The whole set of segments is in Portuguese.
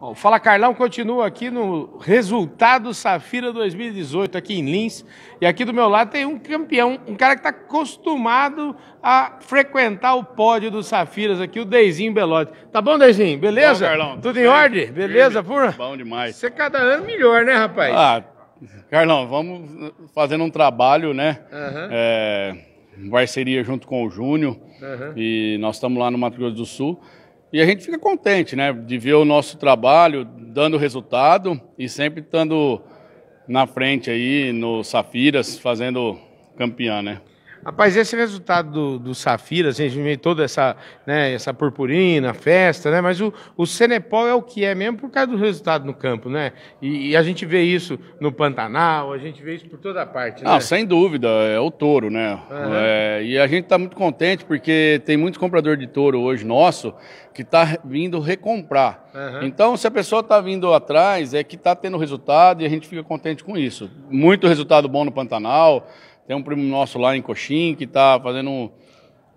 Bom, Fala Carlão continua aqui no resultado Safira 2018 aqui em Lins. E aqui do meu lado tem um campeão, um cara que está acostumado a frequentar o pódio dos Safiras aqui, o Deizinho Belotti. Tá bom, Deizinho? Beleza? Bom, Carlão. Tudo em ordem? Beleza, pura? Bom demais. Você cada ano melhor, né, rapaz? Ah, Carlão, vamos fazendo um trabalho, né? Uhum. É, parceria junto com o Júnior. Uhum. E nós estamos lá no Mato Grosso do Sul. E a gente fica contente, né, de ver o nosso trabalho dando resultado e sempre estando na frente aí no Safiras, fazendo campeã, né? Rapaz, esse resultado do, do Safira, assim, a gente vê toda essa, né, essa purpurina, festa, né? Mas o, o Cenepol é o que é mesmo por causa do resultado no campo, né? E, e a gente vê isso no Pantanal, a gente vê isso por toda parte, né? Ah, sem dúvida, é o touro, né? Uhum. É, e a gente está muito contente porque tem muitos compradores de touro hoje nosso que está vindo recomprar. Uhum. Então, se a pessoa está vindo atrás, é que está tendo resultado e a gente fica contente com isso. Muito resultado bom no Pantanal, tem um primo nosso lá em Coxim que está fazendo um,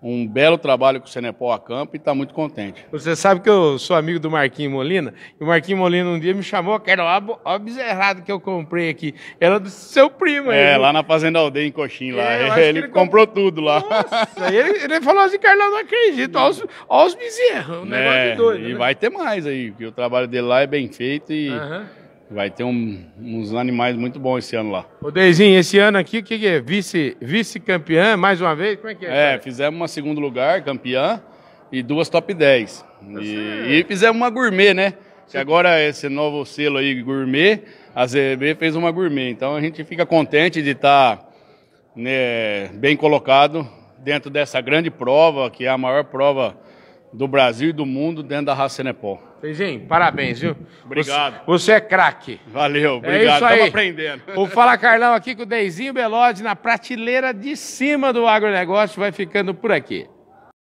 um belo trabalho com o Senepol a campo e está muito contente. Você sabe que eu sou amigo do Marquinho Molina, e o Marquinho Molina um dia me chamou, que era o bezerrado que eu comprei aqui, era do seu primo. É, ele. lá na Fazenda Aldeia, em Coxim, lá. É, ele, ele, comprou tudo lá. Nossa, ele, ele, falou assim, Carlão, não acredito, olha os, olha os bezerros, um é, negócio doido. E né? vai ter mais aí, porque o trabalho dele lá é bem feito e... Uhum Vai ter um, uns animais muito bons esse ano lá. O Deizinho, esse ano aqui, o que, que, é? Vice, vice-campeã, mais uma vez? Como é que é? É, fizemos uma segundo lugar, campeã, e duas top 10. Tá e, e fizemos uma gourmet, né? Que agora esse novo selo aí, gourmet, a ZB fez uma gourmet. Então a gente fica contente de estar tá, né, bem colocado dentro dessa grande prova, que é a maior prova do Brasil e do mundo dentro da Raça Senepol. Feijinho, parabéns, viu? Obrigado. Você, você é craque. Valeu, é obrigado. É Estamos aprendendo. Vou falar Carlão aqui com o Deizinho Belode na prateleira de cima do agronegócio vai ficando por aqui.